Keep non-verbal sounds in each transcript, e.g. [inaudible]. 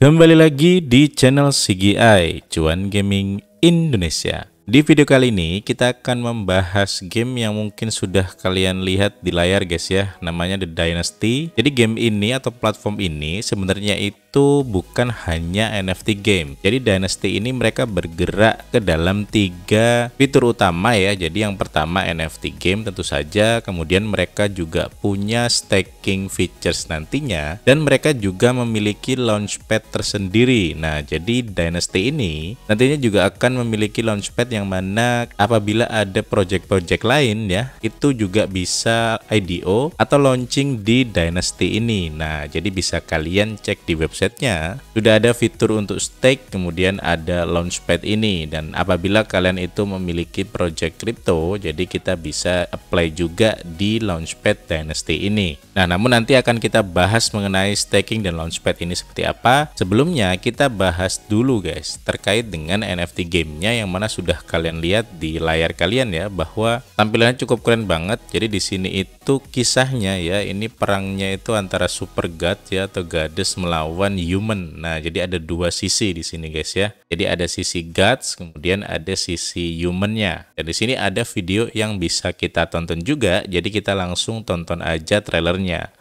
Kembali lagi di channel CGI Cuan Gaming Indonesia. Di video kali ini kita akan membahas game yang mungkin sudah kalian lihat di layar guys ya Namanya The Dynasty Jadi game ini atau platform ini sebenarnya itu bukan hanya NFT game Jadi Dynasty ini mereka bergerak ke dalam tiga fitur utama ya Jadi yang pertama NFT game tentu saja Kemudian mereka juga punya staking features nantinya Dan mereka juga memiliki launchpad tersendiri Nah jadi Dynasty ini nantinya juga akan memiliki launchpad yang yang mana apabila ada project-project lain ya itu juga bisa IDO atau launching di Dynasty ini nah jadi bisa kalian cek di websitenya sudah ada fitur untuk stake kemudian ada launchpad ini dan apabila kalian itu memiliki project crypto jadi kita bisa apply juga di launchpad Dynasty ini nah namun nanti akan kita bahas mengenai staking dan launchpad ini seperti apa sebelumnya kita bahas dulu guys terkait dengan NFT gamenya yang mana sudah kalian lihat di layar kalian ya bahwa tampilannya cukup keren banget. Jadi di sini itu kisahnya ya, ini perangnya itu antara super god ya atau goddess melawan human. Nah, jadi ada dua sisi di sini guys ya. Jadi ada sisi gods, kemudian ada sisi humannya. Dan di sini ada video yang bisa kita tonton juga. Jadi kita langsung tonton aja trailernya.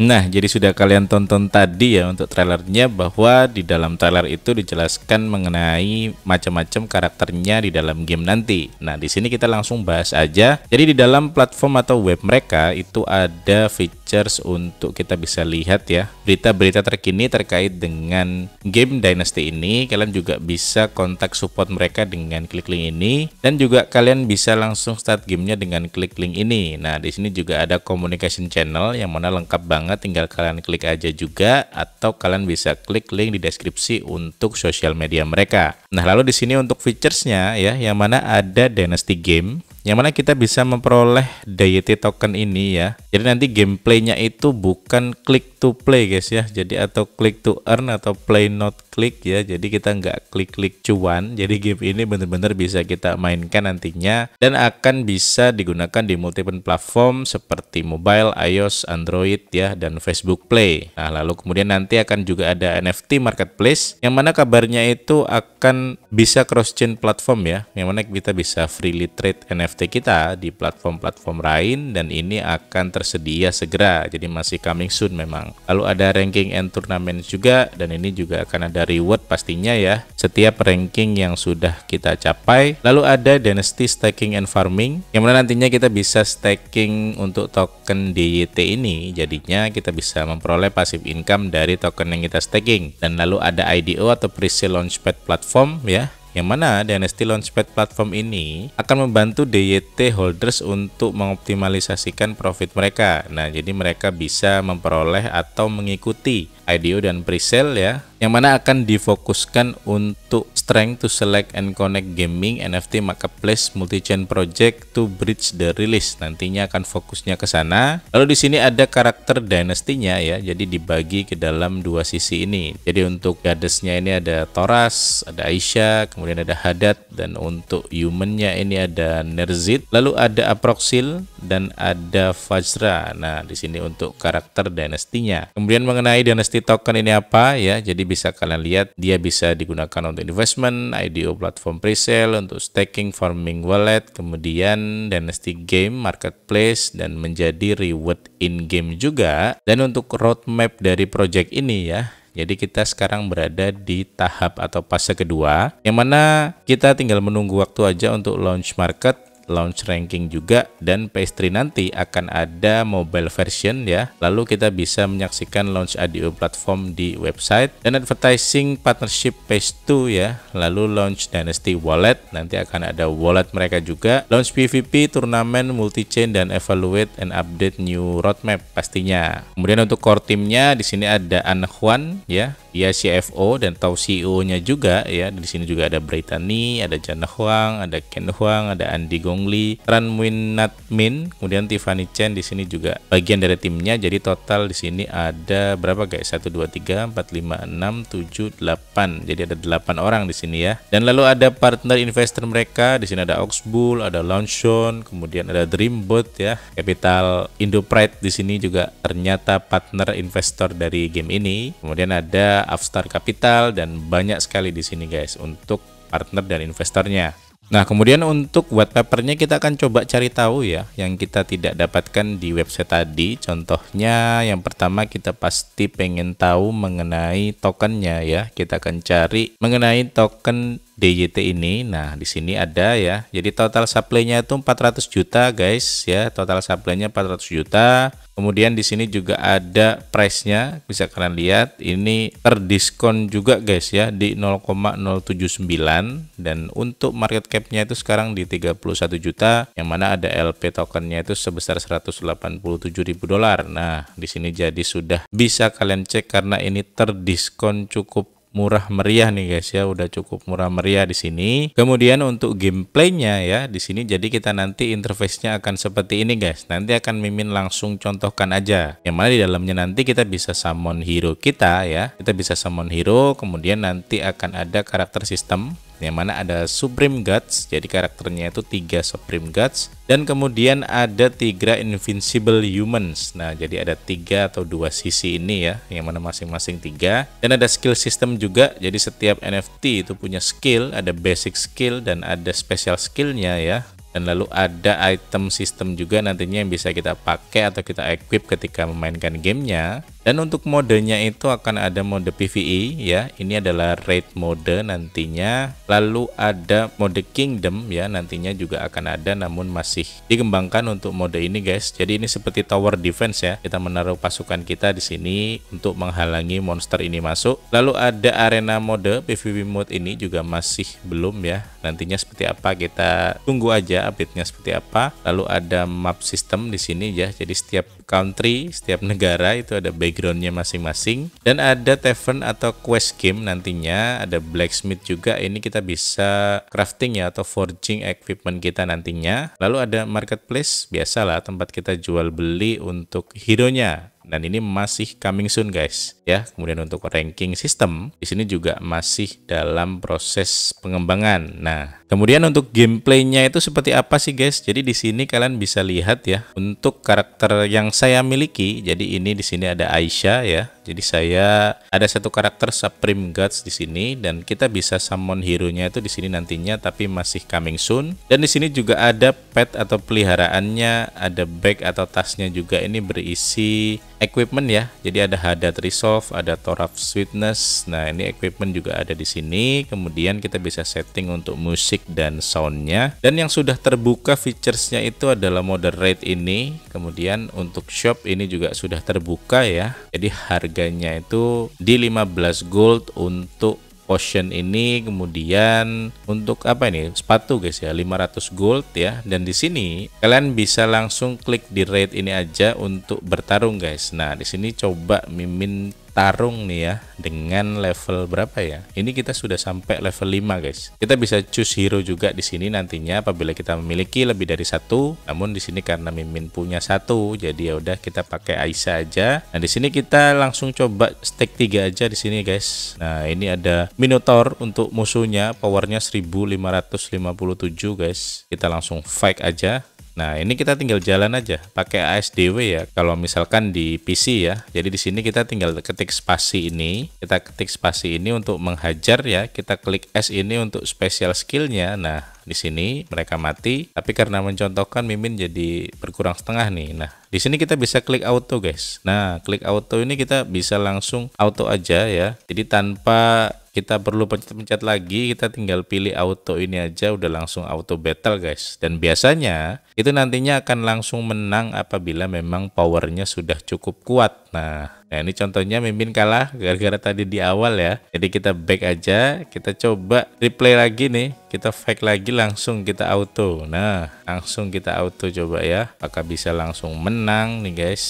Nah, jadi sudah kalian tonton tadi ya untuk trailernya bahwa di dalam trailer itu dijelaskan mengenai macam-macam karakternya di dalam game nanti. Nah, di sini kita langsung bahas aja. Jadi di dalam platform atau web mereka itu ada features untuk kita bisa lihat ya berita-berita terkini terkait dengan game Dynasty ini. Kalian juga bisa kontak support mereka dengan klik link ini dan juga kalian bisa langsung start gamenya dengan klik link ini. Nah, di sini juga ada communication channel yang mana lengkap banget banget tinggal kalian klik aja juga atau kalian bisa klik link di deskripsi untuk sosial media mereka. Nah, lalu di sini untuk featuresnya ya yang mana ada Dynasty Game yang mana kita bisa memperoleh deity token ini ya. Jadi nanti gameplaynya itu bukan klik to play guys ya jadi atau klik to earn atau play not click ya jadi kita nggak klik-klik cuan jadi game ini benar-benar bisa kita mainkan nantinya dan akan bisa digunakan di multiple platform seperti mobile, iOS, Android ya dan Facebook Play nah lalu kemudian nanti akan juga ada NFT marketplace yang mana kabarnya itu akan bisa cross-chain platform ya yang mana kita bisa freely trade NFT kita di platform-platform lain dan ini akan tersedia segera jadi masih coming soon memang Lalu ada ranking and turnamen juga dan ini juga akan ada reward pastinya ya setiap ranking yang sudah kita capai. Lalu ada dynasty staking and farming yang mana nantinya kita bisa staking untuk token DYT ini. Jadinya kita bisa memperoleh passive income dari token yang kita staking. Dan lalu ada IDO atau pre-sale launchpad platform ya yang mana dynasty Launchpad platform ini akan membantu DYT holders untuk mengoptimalisasikan profit mereka. Nah, jadi mereka bisa memperoleh atau mengikuti IDO dan presale ya, yang mana akan difokuskan untuk strength to select and connect gaming NFT marketplace multi-chain project to bridge the release. Nantinya akan fokusnya ke sana. Lalu di sini ada karakter dynasty nya ya. Jadi dibagi ke dalam dua sisi ini. Jadi untuk goddess nya ini ada Toras, ada Aisyah, kemudian ada Hadad dan untuk human nya ini ada nerzit Lalu ada Aproxil dan ada Fajra. Nah, di sini untuk karakter dynasty nya Kemudian mengenai dynasty token ini apa ya? Jadi bisa kalian lihat dia bisa digunakan untuk investment investment, IDO platform presale untuk staking, farming wallet, kemudian Dynasty Game, marketplace, dan menjadi reward in-game juga. Dan untuk roadmap dari project ini ya, jadi kita sekarang berada di tahap atau fase kedua, yang mana kita tinggal menunggu waktu aja untuk launch market launch ranking juga dan pastry nanti akan ada mobile version ya. Lalu kita bisa menyaksikan launch audio platform di website dan advertising partnership page 2 ya. Lalu launch Dynasty Wallet nanti akan ada wallet mereka juga. Launch PVP, turnamen, multi chain dan evaluate and update new roadmap pastinya. Kemudian untuk core timnya di sini ada An Juan ya Ya CFO dan tau CEO-nya juga ya. Di sini juga ada Brittany, ada Jana Huang, ada Ken Huang, ada Andy Gongli, Ran Winat Min, kemudian Tiffany Chen di sini juga bagian dari timnya. Jadi total di sini ada berapa guys? 1 2 3 4 5 6 7 8. Jadi ada 8 orang di sini ya. Dan lalu ada partner investor mereka. Di sini ada Oxbull, ada Launchon, kemudian ada Dreamboat ya. Capital Indo Pride di sini juga ternyata partner investor dari game ini. Kemudian ada Afstar Capital dan banyak sekali di sini guys untuk partner dan investornya. Nah, kemudian untuk buat papernya kita akan coba cari tahu ya yang kita tidak dapatkan di website tadi. Contohnya yang pertama kita pasti pengen tahu mengenai tokennya ya. Kita akan cari mengenai token DJT ini. Nah, di sini ada ya. Jadi total supply-nya itu 400 juta, guys, ya. Total supply-nya 400 juta. Kemudian di sini juga ada price-nya, bisa kalian lihat ini terdiskon juga, guys, ya, di 0,079 dan untuk market cap-nya itu sekarang di 31 juta, yang mana ada LP token-nya itu sebesar 187.000 dolar. Nah, di sini jadi sudah bisa kalian cek karena ini terdiskon cukup murah meriah nih guys ya, udah cukup murah meriah di sini. Kemudian untuk gameplaynya ya, di sini jadi kita nanti interface-nya akan seperti ini guys. Nanti akan Mimin langsung contohkan aja. Yang mana di dalamnya nanti kita bisa summon hero kita ya. Kita bisa summon hero, kemudian nanti akan ada karakter sistem yang mana ada Supreme Gods, jadi karakternya itu tiga Supreme Gods dan kemudian ada tiga Invincible Humans. Nah, jadi ada tiga atau dua sisi ini ya, yang mana masing-masing tiga. Dan ada skill system juga, jadi setiap NFT itu punya skill, ada basic skill dan ada special skillnya ya dan lalu ada item system juga nantinya yang bisa kita pakai atau kita equip ketika memainkan gamenya dan untuk modenya itu akan ada mode PVE ya. Ini adalah raid mode nantinya. Lalu ada mode kingdom ya nantinya juga akan ada namun masih dikembangkan untuk mode ini guys. Jadi ini seperti tower defense ya. Kita menaruh pasukan kita di sini untuk menghalangi monster ini masuk. Lalu ada arena mode PVP e mode ini juga masih belum ya. Nantinya seperti apa kita tunggu aja update-nya seperti apa. Lalu ada map system di sini ya. Jadi setiap country, setiap negara itu ada backgroundnya masing-masing. Dan ada tavern atau quest game nantinya, ada blacksmith juga, ini kita bisa crafting ya atau forging equipment kita nantinya. Lalu ada marketplace, biasalah tempat kita jual beli untuk hero-nya dan ini masih coming soon guys ya kemudian untuk ranking system di sini juga masih dalam proses pengembangan nah kemudian untuk gameplaynya itu seperti apa sih guys jadi di sini kalian bisa lihat ya untuk karakter yang saya miliki jadi ini di sini ada Aisyah ya jadi saya ada satu karakter Supreme Gods di sini dan kita bisa summon hero-nya itu di sini nantinya tapi masih coming soon dan di sini juga ada pet atau peliharaannya ada bag atau tasnya juga ini berisi equipment ya. Jadi ada Hadat Resolve, ada Toraf Sweetness. Nah ini equipment juga ada di sini. Kemudian kita bisa setting untuk musik dan soundnya. Dan yang sudah terbuka featuresnya itu adalah moderate ini. Kemudian untuk shop ini juga sudah terbuka ya. Jadi harganya itu di 15 gold untuk Potion ini kemudian untuk apa ini sepatu guys ya 500 gold ya dan di sini kalian bisa langsung klik di rate ini aja untuk bertarung guys nah di sini coba mimin bertarung nih ya dengan level berapa ya? Ini kita sudah sampai level 5 guys. Kita bisa choose hero juga di sini nantinya apabila kita memiliki lebih dari satu. Namun di sini karena Mimin punya satu, jadi ya udah kita pakai Aisyah aja. Nah di sini kita langsung coba stack 3 aja di sini guys. Nah ini ada Minotaur untuk musuhnya, powernya 1557 guys. Kita langsung fight aja. Nah, ini kita tinggal jalan aja pakai ASDW ya. Kalau misalkan di PC ya. Jadi di sini kita tinggal ketik spasi ini, kita ketik spasi ini untuk menghajar ya. Kita klik S ini untuk special skillnya. Nah, di sini mereka mati, tapi karena mencontohkan Mimin jadi berkurang setengah nih. Nah, di sini kita bisa klik auto guys. Nah, klik auto ini kita bisa langsung auto aja ya. Jadi tanpa kita perlu pencet-pencet lagi, kita tinggal pilih auto ini aja udah langsung auto battle guys. Dan biasanya itu nantinya akan langsung menang apabila memang powernya sudah cukup kuat. Nah, nah ini contohnya Mimin kalah gara-gara tadi di awal ya. Jadi kita back aja, kita coba replay lagi nih, kita fake lagi langsung kita auto. Nah, langsung kita auto coba ya. Apakah bisa langsung menang nih guys?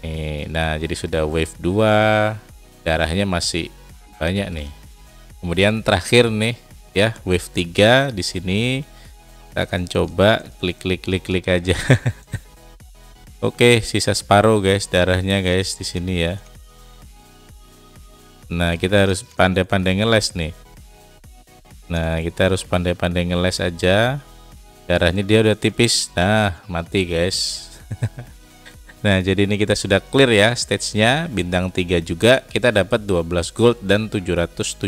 Nih, nah jadi sudah wave 2 darahnya masih banyak nih kemudian terakhir nih ya wave 3 di sini kita akan coba klik klik klik klik aja [laughs] Oke, sisa separuh guys, darahnya guys di sini ya. Nah, kita harus pandai-pandai ngeles nih. Nah, kita harus pandai-pandai ngeles aja. Darahnya dia udah tipis. Nah, mati guys. [laughs] Nah, jadi ini kita sudah clear ya stage-nya, bintang 3 juga kita dapat 12 gold dan 770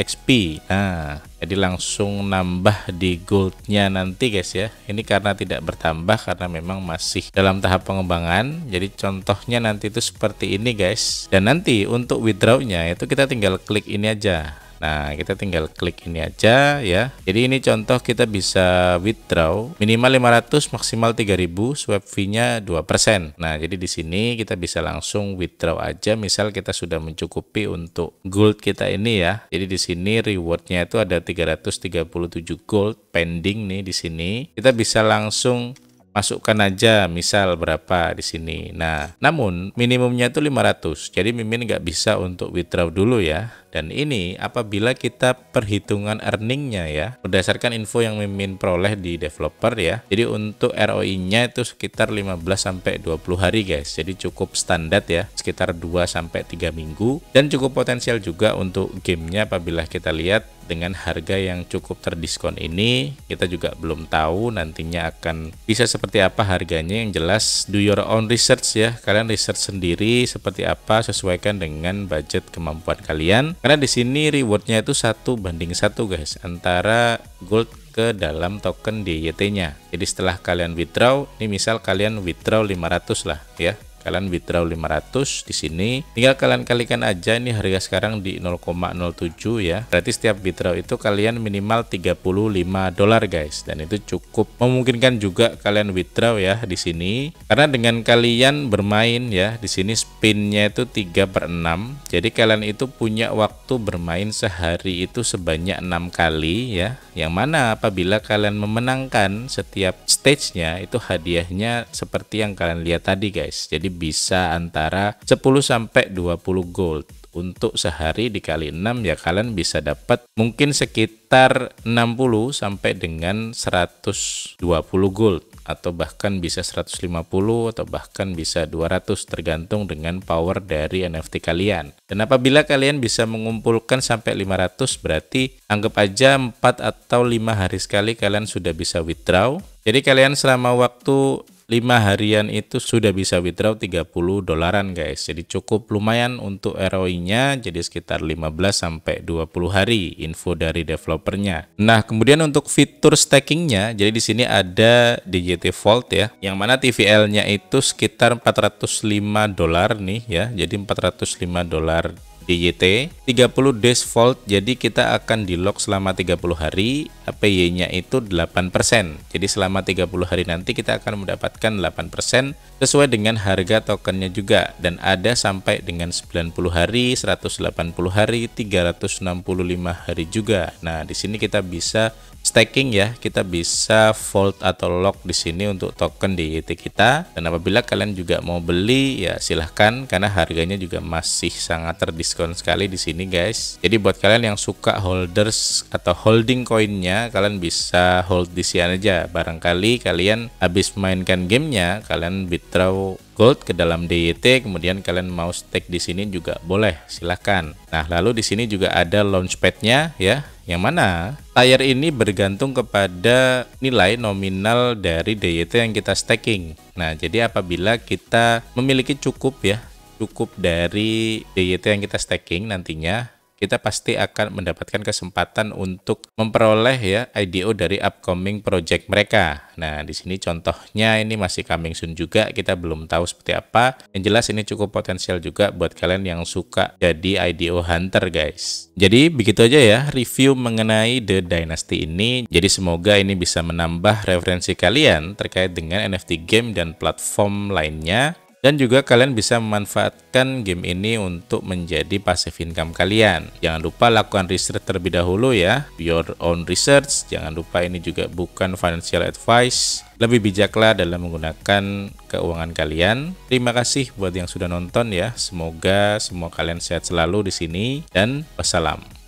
XP. Nah, jadi langsung nambah di goldnya nanti guys ya. Ini karena tidak bertambah karena memang masih dalam tahap pengembangan. Jadi contohnya nanti itu seperti ini guys. Dan nanti untuk withdraw-nya itu kita tinggal klik ini aja Nah, kita tinggal klik ini aja ya. Jadi ini contoh kita bisa withdraw minimal 500 maksimal 3000 swap fee-nya 2%. Nah, jadi di sini kita bisa langsung withdraw aja misal kita sudah mencukupi untuk gold kita ini ya. Jadi di sini rewardnya itu ada 337 gold pending nih di sini. Kita bisa langsung masukkan aja misal berapa di sini. Nah, namun minimumnya itu 500. Jadi mimin nggak bisa untuk withdraw dulu ya. Dan ini apabila kita perhitungan earningnya ya, berdasarkan info yang mimin peroleh di developer ya. Jadi untuk ROI-nya itu sekitar 15 sampai 20 hari guys. Jadi cukup standar ya, sekitar 2 sampai 3 minggu dan cukup potensial juga untuk gamenya apabila kita lihat dengan harga yang cukup terdiskon ini kita juga belum tahu nantinya akan bisa seperti apa harganya yang jelas do your own research ya kalian research sendiri seperti apa sesuaikan dengan budget kemampuan kalian karena di sini rewardnya itu satu banding satu guys antara gold ke dalam token DYT nya jadi setelah kalian withdraw ini misal kalian withdraw 500 lah ya kalian withdraw 500 di sini tinggal kalian kalikan aja ini harga sekarang di 0,07 ya berarti setiap withdraw itu kalian minimal 35 dolar guys dan itu cukup memungkinkan juga kalian withdraw ya di sini karena dengan kalian bermain ya di sini spinnya itu 3 per 6 jadi kalian itu punya waktu bermain sehari itu sebanyak enam kali ya yang mana apabila kalian memenangkan setiap stage nya itu hadiahnya seperti yang kalian lihat tadi guys jadi bisa antara 10 sampai 20 gold untuk sehari dikali 6 ya kalian bisa dapat mungkin sekitar 60 sampai dengan 120 gold atau bahkan bisa 150 atau bahkan bisa 200 tergantung dengan power dari NFT kalian. Dan apabila kalian bisa mengumpulkan sampai 500 berarti anggap aja 4 atau 5 hari sekali kalian sudah bisa withdraw. Jadi kalian selama waktu 5 harian itu sudah bisa withdraw 30 dolaran guys. Jadi cukup lumayan untuk ROI-nya jadi sekitar 15 sampai 20 hari info dari developernya. Nah, kemudian untuk fitur stakingnya jadi di sini ada DJT Vault ya, yang mana TVL-nya itu sekitar 405 dolar nih ya. Jadi 405 dolar DYT 30 days volt jadi kita akan di lock selama 30 hari apy nya itu 8% jadi selama 30 hari nanti kita akan mendapatkan 8% sesuai dengan harga tokennya juga dan ada sampai dengan 90 hari 180 hari 365 hari juga nah di sini kita bisa staking ya kita bisa fold atau lock di sini untuk token di YT kita dan apabila kalian juga mau beli ya silahkan karena harganya juga masih sangat terdiskon sekali di sini guys jadi buat kalian yang suka holders atau holding koinnya kalian bisa hold di sini aja barangkali kalian habis mainkan gamenya kalian withdraw gold ke dalam DYT kemudian kalian mau stake di sini juga boleh silahkan nah lalu di sini juga ada launchpadnya ya yang mana layar ini bergantung kepada nilai nominal dari DYT yang kita staking. Nah, jadi apabila kita memiliki cukup ya, cukup dari DYT yang kita staking nantinya, kita pasti akan mendapatkan kesempatan untuk memperoleh ya IDO dari upcoming project mereka. Nah, di sini contohnya ini masih coming soon juga, kita belum tahu seperti apa. Yang jelas ini cukup potensial juga buat kalian yang suka jadi IDO hunter, guys. Jadi begitu aja ya review mengenai The Dynasty ini. Jadi semoga ini bisa menambah referensi kalian terkait dengan NFT game dan platform lainnya. Dan juga kalian bisa memanfaatkan game ini untuk menjadi passive income kalian. Jangan lupa lakukan research terlebih dahulu ya, your own research. Jangan lupa ini juga bukan financial advice. Lebih bijaklah dalam menggunakan keuangan kalian. Terima kasih buat yang sudah nonton ya. Semoga semua kalian sehat selalu di sini dan wassalam.